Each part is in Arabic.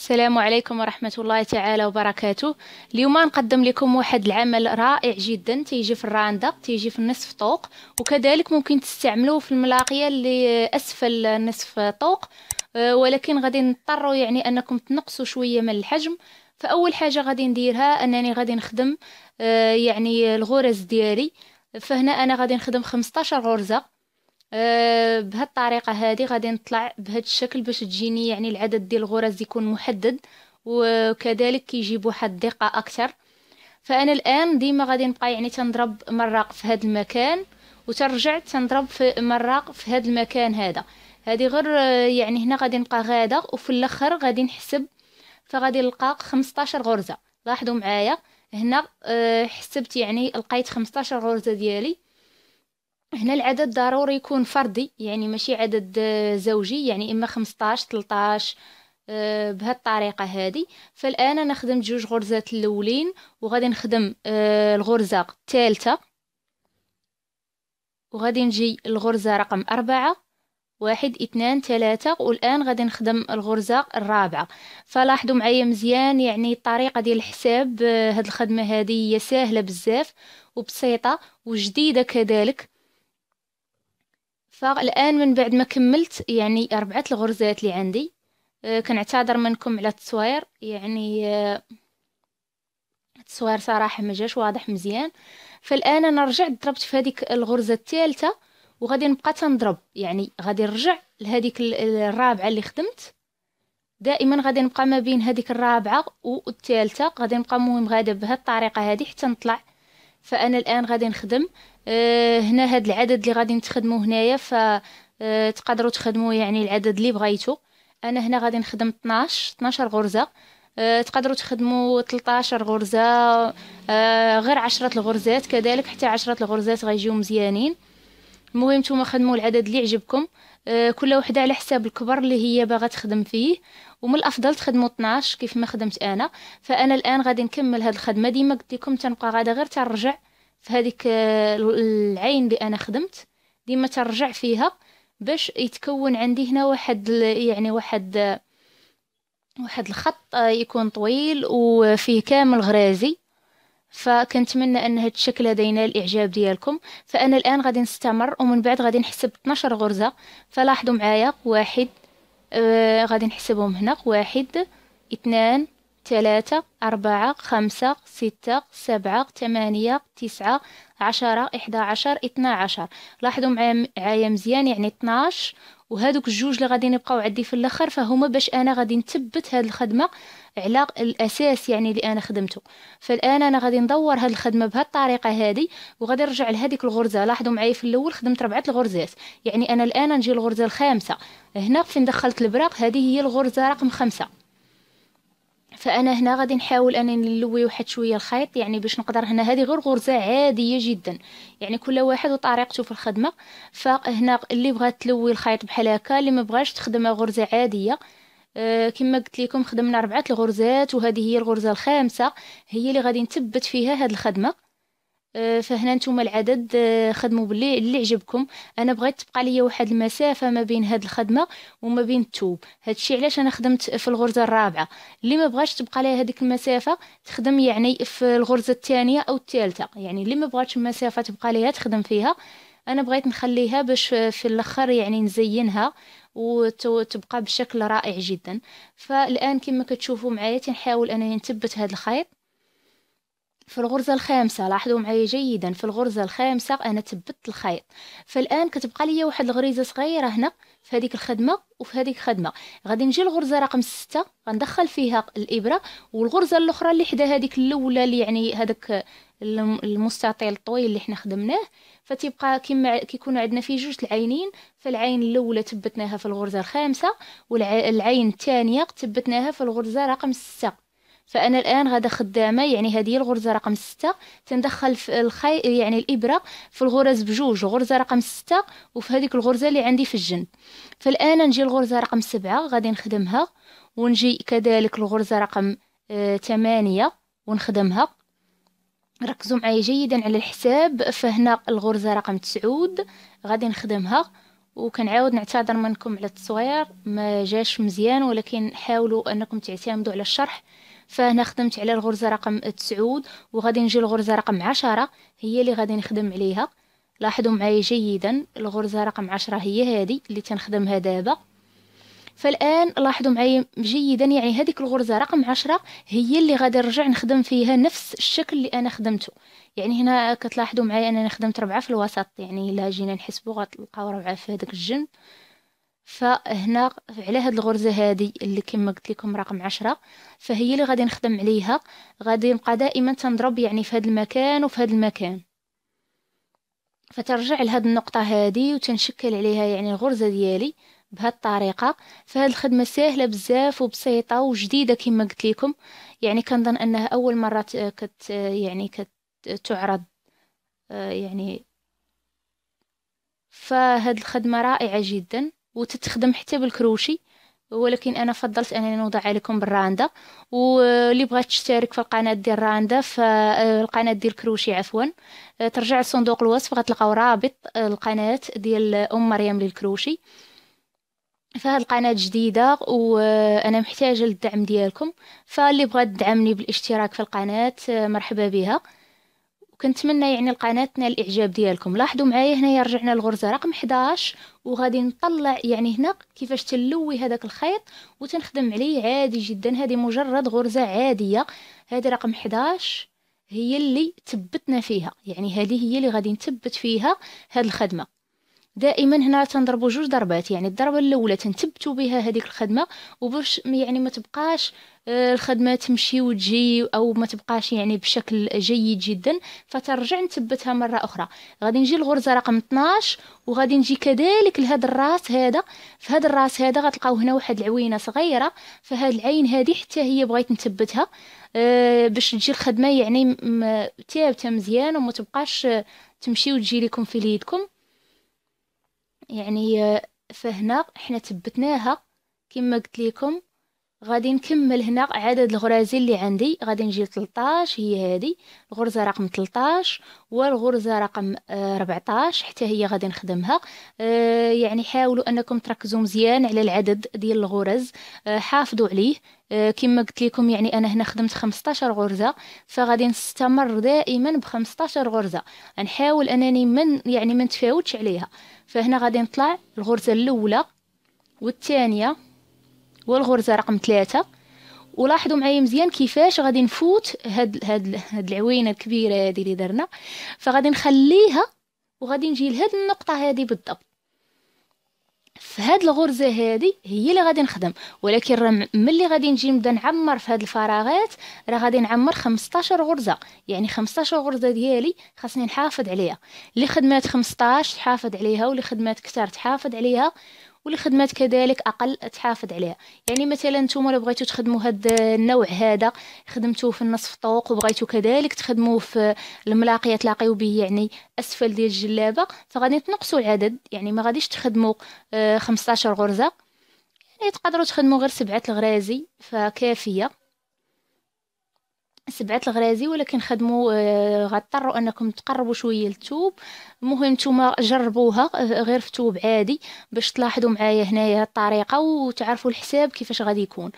السلام عليكم ورحمة الله تعالى وبركاته اليوم نقدم لكم واحد العمل رائع جدا تيجي في الراندة تيجي في النصف طوق وكذلك ممكن تستعملوه في الملاقية اللي أسفل نصف طوق آه، ولكن غادي نضطروا يعني أنكم تنقصوا شوية من الحجم فأول حاجة غادي نديرها أنني غادي نخدم آه، يعني الغرز ديالي فهنا أنا غادي نخدم 15 غرزة أه بهاد الطريقه هذه غادي نطلع بهاد الشكل باش تجيني يعني العدد ديال الغرز يكون محدد وكذلك كيجيب واحد الدقه اكثر فانا الان ديما غادي نبقى يعني تنضرب مراق في هذا المكان وترجع تنضرب في مراق في هذا المكان هذا هذه غير آه، يعني هنا غادي نبقى غاده وفي الاخر غادي نحسب فغادي نلقى 15 غرزه لاحظوا معايا هنا آه، حسبت يعني لقيت 15 غرزه ديالي هنا العدد ضروري يكون فردي يعني ماشي عدد آه، زوجي يعني اما 15 13 آه، بهالطريقه هذه فالان انا خدمت جوج غرزات الاولين وغادي نخدم آه، الغرزه الثالثه وغادي نجي الغرزه رقم أربعة واحد اثنان ثلاثة والآن غادي نخدم الغرزة الرابعة فلاحظوا معايا مزيان يعني الطريقة ديال الحساب هاد الخدمة هذه هي سهلة بزاف وبسيطة وجديدة كذلك فالآن من بعد ما كملت يعني أربعة الغرزات اللي عندي آه، كنعتذر منكم على التصوير يعني آه، التصوير صراحة ما جاش واضح مزيان فالآن أنا رجعت ضربت في هذيك الغرزة الثالثة وغادي نبقى تنضرب يعني غادي نرجع لهذيك الرابعة اللي خدمت دائما غادي نبقى ما بين هذيك الرابعة والثالثة غادي نبقى مهم غادا بهاد الطريقة هذه حتى نطلع فانا الان غادي نخدم آه، هنا هاد العدد اللي غادي نتخدمو هنايا ف آه، تقدروا تخدموا يعني العدد اللي بغيتو انا هنا غادي نخدم 12 12 غرزه آه، تقدروا تخدموا 13 غرزه غير 10 الغرزات كذلك حتى 10 الغرزات غيجيو مزيانين المهم نتوما خدموا العدد اللي عجبكم آه، كل وحده على حساب الكبر اللي هي باغا تخدم فيه ومن الافضل تخدموا 12 كيف ما خدمت انا فانا الان غادي نكمل هاد الخدمه ديما قلت لكم تنبقى غادا غير تنرجع في هذيك آه، العين اللي انا خدمت ديما تنرجع فيها باش يتكون عندي هنا واحد يعني واحد آه، واحد الخط يكون طويل وفيه كامل غرازي فكنتمنى ان الشكل هذا ينال الاعجاب ديالكم فانا الان غادي نستمر ومن بعد غادي نحسب 12 غرزه فلاحظوا معايا واحد آه غادي نحسبهم هنا واحد اثنان ثلاثة أربعة خمسة ستة سبعة ثمانية تسعة عشرة إحدى عشر اثنى عشر لاحظوا معايا مزيان يعني اثناش وهادوك الجوج اللي غادي يبقاو عندي في الاخر فهما باش انا غادي نثبت هاد الخدمه على الاساس يعني اللي انا خدمته فالان انا غادي ندور هاد الخدمه بهالطريقه هادي وغادي نرجع لهذيك الغرزه لاحظوا معايا في الاول خدمت ربعه الغرزات يعني انا الان نجي الغرزه الخامسه هنا فين دخلت البراق هذه هي الغرزه رقم خمسة فانا هنا غادي نحاول انني نلوي واحد شويه الخيط يعني باش نقدر هنا هذه غير غرزه عاديه جدا يعني كل واحد وطريقته في الخدمه فهنا اللي بغات تلوي الخيط بحال هكا اللي ما بغاش تخدمها غرزه عاديه آه، كما قلت لكم خدمنا أربعة الغرزات وهذه هي الغرزة الخامسة هي اللي غادي نثبت فيها هذه الخدمة آه، فهنا نتوما العدد آه، خدموا باللي اللي عجبكم انا بغيت تبقى ليا واحد المسافه ما بين هاد الخدمه وما بين الثوب هادشي علاش انا خدمت في الغرزه الرابعه اللي ما بغاش تبقى ليه هذيك المسافه تخدم يعني في الغرزه الثانيه او الثالثه يعني اللي ما بغاتش المسافه تبقى ليها تخدم فيها انا بغيت نخليها باش في الاخر يعني نزينها وتبقى بشكل رائع جدا فالان كما كتشوفوا معايا تنحاول انني نثبت هذا الخيط في الغرزة الخامسة لاحظوا معايا جيدا في الغرزة الخامسة أنا تبت الخيط فالآن كتبقى لي واحد الغريزة صغيرة هنا في هذيك الخدمه وفي هذيك الخدمه غادي نجي الغرزه رقم ستة غندخل فيها الابره والغرزه الاخرى اللي حدا هذيك الاولى اللي يعني هذاك المستطيل الطويل اللي حنا خدمناه فتبقى كما كيكون عندنا فيه جوج العينين فالعين الاولى ثبتناها في الغرزه الخامسه والعين الثانيه ثبتناها في الغرزه رقم ستة فانا الان غادا خدامه يعني هذه الغرزه رقم ستة تندخل في الخي يعني الابره في الغرز بجوج غرزه رقم ستة وفي هذيك الغرزه اللي عندي في الجن فالان نجي الغرزه رقم سبعة غادي نخدمها ونجي كذلك الغرزه رقم آه، ثمانية ونخدمها ركزوا معايا جيدا على الحساب فهنا الغرزه رقم تسعود غادي نخدمها وكنعاود نعتذر منكم على التصوير ما جاش مزيان ولكن حاولوا انكم تعتمدوا على الشرح فهنا خدمت على الغرزة رقم تسعود وغادي نجي الغرزة رقم عشرة هي اللي غادي نخدم عليها لاحظوا معايا جيدا الغرزة رقم عشرة هي هذه اللي تنخدمها دابا فالان لاحظوا معايا جيدا يعني هذيك الغرزه رقم عشرة هي اللي غادي نرجع نخدم فيها نفس الشكل اللي انا خدمته يعني هنا كتلاحظوا معايا انني خدمت ربعة في الوسط يعني الا جينا نحسبوا غتلقاو ربعة في هذاك الجنب فهنا على هاد الغرزه هادي اللي كما قلت لكم رقم عشرة فهي اللي غادي نخدم عليها غادي نبقى دائما تنضرب يعني في هاد المكان وفي هاد المكان فترجع لهاد النقطه هادي وتنشكل عليها يعني الغرزه ديالي بهاد الطريقه فهاد الخدمه سهله بزاف وبسيطه وجديده كما قلت لكم يعني كنظن انها اول مره كت يعني كتعرض آه، يعني فهاد الخدمه رائعه جدا وتتخدم حتى بالكروشي ولكن انا فضلت انني نوضع عليكم بالراندا واللي بغات تشترك في القناه ديال الراندا فالقناه آه، ديال الكروشي عفوا آه، ترجع لصندوق الوصف غتلقاو رابط آه، القناه ديال ام مريم للكروشي فهاد القناة جديدة وأنا محتاجة للدعم ديالكم فاللي بغات تدعمني بالاشتراك في القناة مرحبا بها وكنتمنى يعني تنال الاعجاب ديالكم لاحظوا معايا هنايا رجعنا الغرزه رقم 11 وغادي نطلع يعني هنا كيفاش تلوي هذاك الخيط وتنخدم عليه عادي جدا هذه مجرد غرزه عاديه هذه رقم 11 هي اللي تبتنا فيها يعني هذه هي اللي غادي نثبت فيها هاد الخدمه دائما هنا تنضربوا جوج ضربات يعني الضربه الاولى تنثبتوا بها هذيك الخدمه وباش يعني ما تبقاش آه، الخدمه تمشي وتجي او ما تبقاش يعني بشكل جيد جدا فترجع نثبتها مره اخرى غادي نجي الغرزه رقم 12 وغادي نجي كذلك لهذا الراس هذا في هذا الراس هذا غتلقاو هنا واحد العوينه صغيره فهاد العين هذه حتى هي بغيت نثبتها آه، باش تجي الخدمه يعني ثابته مزيان وما تبقاش آه، تمشي وتجي لكم في ليدكم يعني فهنا حنا ثبتناها كما قلت لكم غادي نكمل هنا عدد الغرازين اللي عندي غادي نجي 13 هي هذه الغرزه رقم 13 والغرزه رقم 14 آه، حتى هي غادي نخدمها آه، يعني حاولوا انكم تركزوا مزيان على العدد ديال الغرز آه، حافظوا عليه كما قلت لكم يعني انا هنا خدمت 15 غرزه فغادي نستمر دائما ب 15 غرزه نحاول انني من يعني ما نتفاوتش عليها فهنا غادي نطلع الغرزه الاولى والثانيه والغرزة رقم ثلاثة ولاحظوا معايا مزيان كيفاش غادي نفوت هاد هاد هاد العوينه الكبيره هادي اللي درنا فغادي نخليها وغادي نجي لهاد النقطه هادي بالضبط فهاد الغرزه هادي هي اللي غادي نخدم ولكن راه ملي غادي نجي نبدا نعمر في هاد الفراغات راه غادي نعمر 15 غرزه يعني 15 غرزه ديالي خاصني نحافظ عليها اللي خدمات 15 تحافظ عليها واللي خدمات كثر تحافظ عليها والخدمات كذلك اقل تحافظ عليها يعني مثلا نتوما لو بغيتو تخدموا هذا النوع هذا خدمتوه في النصف طوق وبغيتو كذلك تخدموه في الملاقيه تلاقيو به يعني اسفل ديال الجلابه فغادي تنقصوا العدد يعني ما غاديش تخدموا آه، 15 غرزه يعني تقدروا تخدموا غير سبعه الغرازي فكافيه سبعة الغرازي ولكن خدموا آه، غضطروا انكم تقربوا شويه للثوب المهم نتوما جربوها آه، غير في ثوب عادي باش تلاحظوا معايا هنايا الطريقه وتعرفوا الحساب كيفاش غادي يكون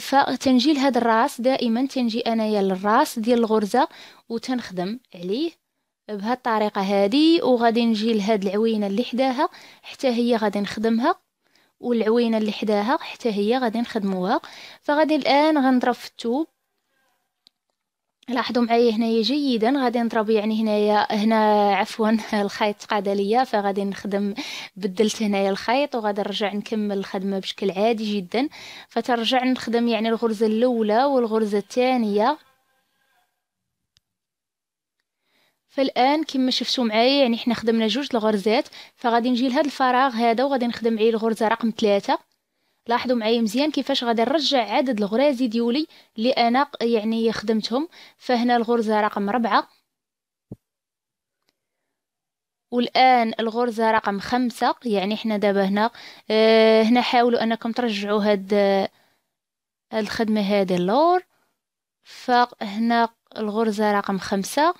فتنجيل هذا الراس دائما تنجي انايا للراس ديال الغرزه وتنخدم عليه بهذه الطريقه هذه وغادي نجي لهاد العوينه اللي حداها حتى هي غادي نخدمها والعوينه اللي حداها حتى هي غادي نخدموها فغادي الان غنضرب في الثوب لاحظوا معايا هنايا جيدا غادي نضرب يعني هنايا هنا عفوا الخيط قاد ليا فغادي نخدم بدلت هنايا الخيط وغادي نرجع نكمل الخدمه بشكل عادي جدا فترجع نخدم يعني الغرزه الاولى والغرزه الثانيه فالان كما شفتوا معايا يعني حنا خدمنا جوج الغرزات فغادي نجي لهذا الفراغ هذا وغادي نخدم عليه الغرزه رقم ثلاثة لاحظوا معايا مزيان كيفاش غادي نرجع عدد الغرازي ديولي اللي انا يعني خدمتهم فهنا الغرزه رقم ربعة والان الغرزه رقم خمسة يعني حنا دابا هنا آه هنا حاولوا انكم ترجعوا هاد هاد الخدمه هذه اللور فهنا الغرزه رقم خمسة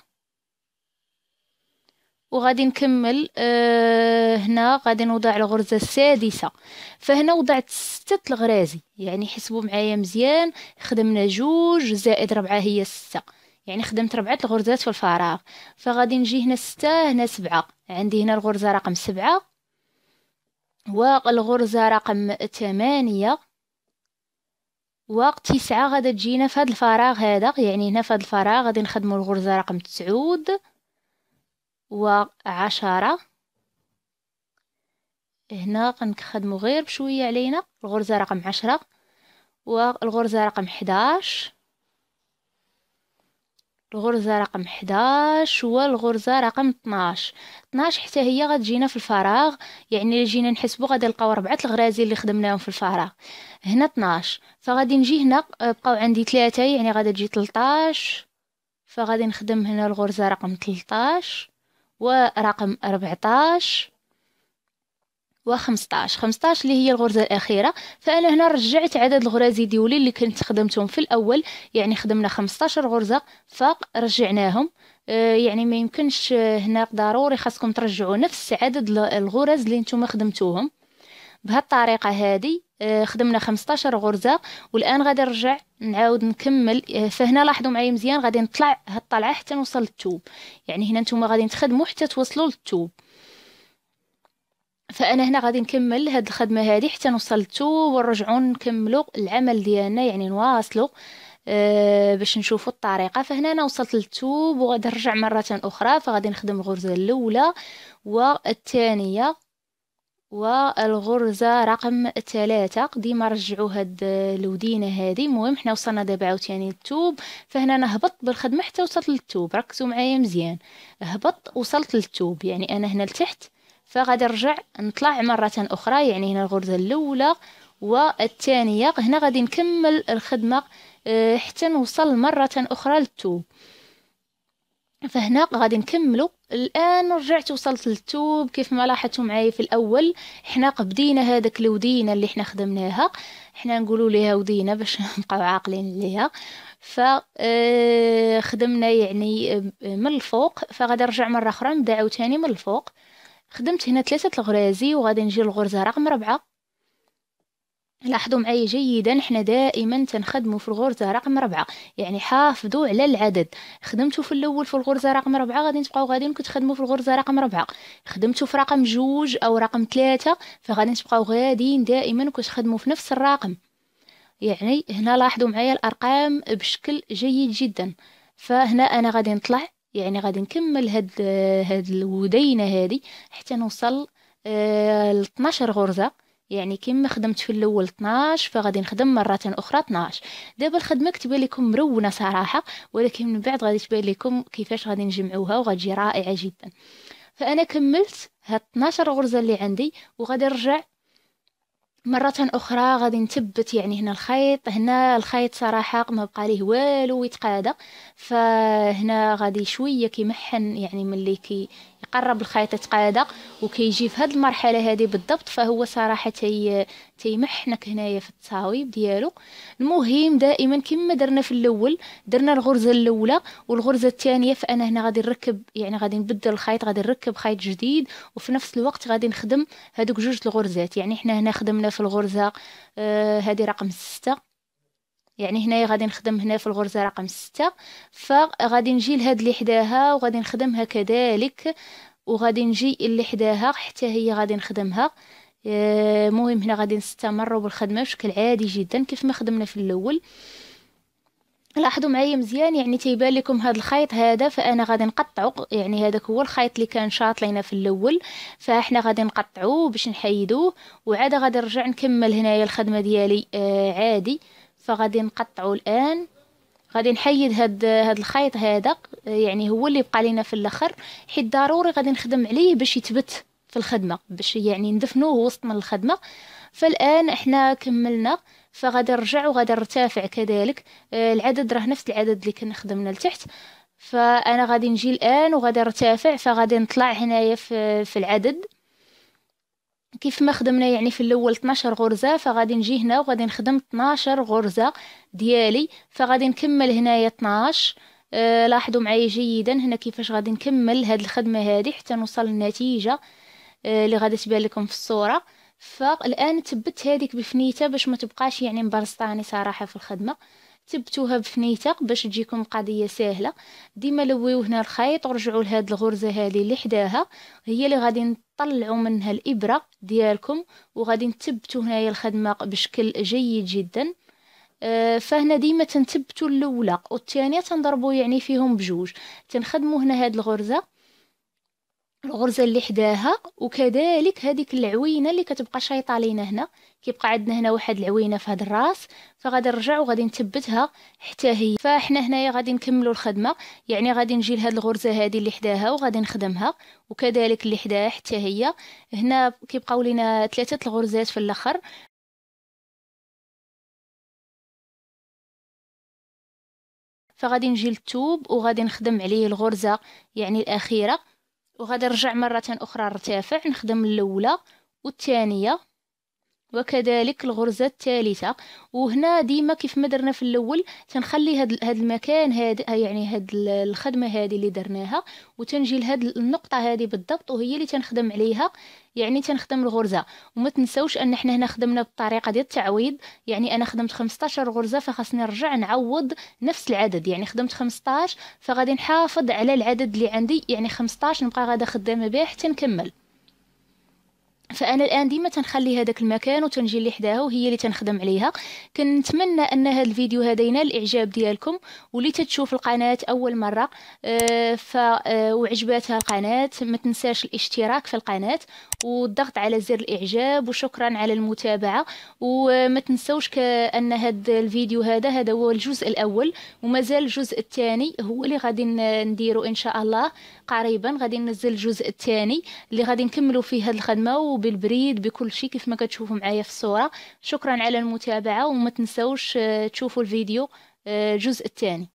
وغادي نكمل أه هنا غادي نوضع الغرزة السادسة فهنا وضعت ستة الغرازي يعني حسبوا معايا مزيان خدمنا جوج زائد ربعة هي ستة يعني خدمت ربعة الغرزات في الفراغ فغادي نجي هنا ستة هنا سبعة عندي هنا الغرزة رقم سبعة والغرزة رقم ثمانية وقت تسعة غادا تجينا في هاد الفراغ هذا يعني هنا في هاد الفراغ غادي نخدمو الغرزة رقم تسعود وعشرة هنا غنخدمو غير بشوية علينا الغرزة رقم عشرة والغرزة رقم حداش الغرزة رقم حداش والغرزة رقم طناش طناش حتى هي غتجينا في الفراغ يعني اللي جينا نحسبو غادي نلقاو ربعة الغرازي اللي خدمناهم في الفراغ هنا طناش فغادي نجي هنا بقاو عندي ثلاثة يعني غادي تجي تلطاش فغادي نخدم هنا الغرزة رقم تلطاش ورقم 14 و 15 15 اللي هي الغرزه الاخيره فانا هنا رجعت عدد الغرز ديولي اللي كنت خدمتهم في الاول يعني خدمنا 15 غرزه فرجعناهم آه، يعني ما يمكنش آه، هنا ضروري خاصكم ترجعوا نفس عدد الغرز اللي نتوما خدمتوهم بهالطريقه هذه آه، خدمنا 15 غرزه والان غادي نرجع نعاود نكمل آه، فهنا لاحظوا معايا مزيان غادي نطلع هالطلعه حتى نوصل للتوب يعني هنا نتوما غادي تخدموا حتى توصلوا للتوب فانا هنا غادي نكمل هاد الخدمه هذه حتى نوصل للتوب ونرجعوا نكملوا العمل ديالنا يعني نواصلوا أه باش نشوفوا الطريقه فهنا انا وصلت للتوب وغادي نرجع مره اخرى فغادي نخدم الغرزه الاولى والثانيه والغرزة رقم ثلاثة ديما رجعوا هاد الودينة هادي مهم حنا وصلنا دابا عاوتاني للتوب فهنا انا هبط بالخدمة حتى وصلت للتوب ركزوا معايا مزيان هبط وصلت للتوب يعني انا هنا لتحت فغادي نرجع نطلع مرة اخرى يعني هنا الغرزة الاولى والثانية هنا غادي نكمل الخدمة آه، حتى نوصل مرة اخرى للتوب فهنا غادي نكملو الان رجعت وصلت للتوب كيف ما لاحظتوا معايا في الاول حنا قبدينا هذاك الودينه اللي حنا خدمناها حنا نقولوا ليها ودينه باش نبقاو عاقلين ليها ف آه، خدمنا يعني آه، من الفوق فغادي نرجع مره اخرى نبدا عاوتاني من الفوق خدمت هنا ثلاثه الغرازي وغادي نجي للغرزه رقم ربعة لاحظوا معي جيدا احنا دائما تنخدموا في الغرزة رقم ربعة يعني حافظوا على العدد خدمتوا في الاول في الغرزة رقم ربعة غادي تبقاو غاديين كتخدموا في الغرزة رقم ربعة خدمتوا في رقم جوج او رقم ثلاثة فغادي تبقاو غاديين دائما كتخدموا في نفس الرقم يعني هنا لاحظوا معايا الارقام بشكل جيد جدا فهنا انا غادي نطلع يعني غادي نكمل هاد هاد الودينه هادي حتى نوصل ل 12 غرزه يعني كيما خدمت في الاول 12 فغادي نخدم مرة اخرى 12 دابا الخدمه كتبان لكم مرونه صراحه ولكن من بعد غادي تبان لكم كيفاش غادي نجمعوها وغتجي رائعه جدا فانا كملت هاد 12 غرزه اللي عندي وغادي نرجع مرة أخرى غادي نثبت يعني هنا الخيط هنا الخيط صراحة ما بقى ليه والو يتقادى فهنا غادي شوية كيمحن يعني ملي كي كيقرب الخيط يتقادى وكيجي في هذه المرحله هذه بالضبط فهو صراحه تي تيمحنك هنايا في التصاويب ديالو المهم دائما كما درنا في الاول درنا الغرزه الاولى والغرزه الثانيه فانا هنا غادي نركب يعني غادي نبدل الخيط غادي نركب خيط جديد وفي نفس الوقت غادي نخدم هذوك جوج الغرزات يعني حنا هنا خدمنا في الغرزه هذه آه رقم 6 يعني هنايا غادي نخدم هنا في الغرزه رقم ستة فغادي نجي لهاد اللي حداها وغادي نخدمها كذلك وغادي نجي اللي حداها حتى هي غادي نخدمها آه، مهم هنا غادي نستمر بالخدمه بشكل عادي جدا كيف ما خدمنا في الاول لاحظوا معايا مزيان يعني تيبان لكم هذا الخيط هذا فانا غادي نقطعو يعني هذاك هو الخيط اللي كان شاط لينا في الاول فاحنا غادي نقطعوه باش نحيدوه وعاد غادي نرجع نكمل هنايا الخدمه ديالي آه عادي فغادي نقطعو الان غادي نحيد هاد هاد الخيط هذا يعني هو اللي بقى لينا في الاخر حيت ضروري غادي نخدم عليه باش يتبت في الخدمه باش يعني ندفنوه وسط من الخدمه فالان احنا كملنا فغادي نرجع وغادي نرتفع كذلك آه، العدد راه نفس العدد اللي كنا خدمنا لتحت فانا غادي نجي الان وغادي نرتفع فغادي نطلع هنايا في العدد كيف ما خدمنا يعني في الاول 12 غرزه فغادي نجي هنا وغادي نخدم 12 غرزه ديالي فغادي نكمل هنايا 12 آه لاحظوا معايا جيدا هنا كيفاش غادي نكمل هاد الخدمه هذه حتى نوصل للنتيجه آه اللي غادي تبان لكم في الصوره فالان ثبت هذيك بفنيته باش ما تبقاش يعني مبرسطاني صراحه في الخدمه تبتوها بفنيته باش تجيكم قضيه سهله ديما لويو هنا الخيط ورجعوا لهاد الغرزه هذه اللي حداها هي اللي غادي نطلعوا منها الابره ديالكم وغادي نثبتوا هنايا الخدمه بشكل جيد جدا آه، فهنا ديما تنثبتوا الاولى والثانيه تنضربوا يعني فيهم بجوج تنخدموا هنا هاد الغرزه الغرزه اللي حداها وكذلك هذيك العوينه اللي كتبقى شايطه علينا هنا كيبقى عندنا هنا واحد العوينه في هذا الراس فغادي نرجع وغادي نثبتها حتى هي فاحنا هنايا غادي نكملوا الخدمه يعني غادي نجي لهاد الغرزه هذه اللي حداها وغادي نخدمها وكذلك اللي حداها حتى هي هنا كيبقاو لينا ثلاثه الغرزات في الاخر فغادي نجي للثوب وغادي نخدم عليه الغرزه يعني الاخيره وغادي نرجع مرة أخرى نرتفع نخدم الأولى والثانية وكذلك الغرزة الثالثة وهنا ديما كيف ما درنا في الاول تنخلي هاد, هاد المكان هاد يعني هاد الخدمة هذه اللي درناها وتنجي لهاد النقطة هذه بالضبط وهي اللي تنخدم عليها يعني تنخدم الغرزة وما تنسوش ان احنا هنا خدمنا بالطريقة ديال التعويض يعني انا خدمت 15 غرزة فخاصني نرجع نعوض نفس العدد يعني خدمت 15 فغادي نحافظ على العدد اللي عندي يعني 15 نبقى غادا خدامة به حتى نكمل فانا الان ديما تنخلي هذاك المكان وتنجي اللي حداه وهي اللي تنخدم عليها كنتمنى ان هذا الفيديو هذا ينال الاعجاب ديالكم واللي تتشوف القناه اول مره آه ف آه، وعجباتها القناه ما تنساش الاشتراك في القناه والضغط على زر الاعجاب وشكرا على المتابعه وما تنسوش كان هذا الفيديو هذا هذا هو الجزء الاول ومازال الجزء الثاني هو اللي غادي نديرو ان شاء الله قريبا غادي ننزل الجزء الثاني اللي غادي نكملوا فيه هذه الخدمه وبالبريد بكل شيء كيف ما كتشوفوا معايا في الصوره شكرا على المتابعه وما تنسوش آه، تشوفوا الفيديو آه، الجزء الثاني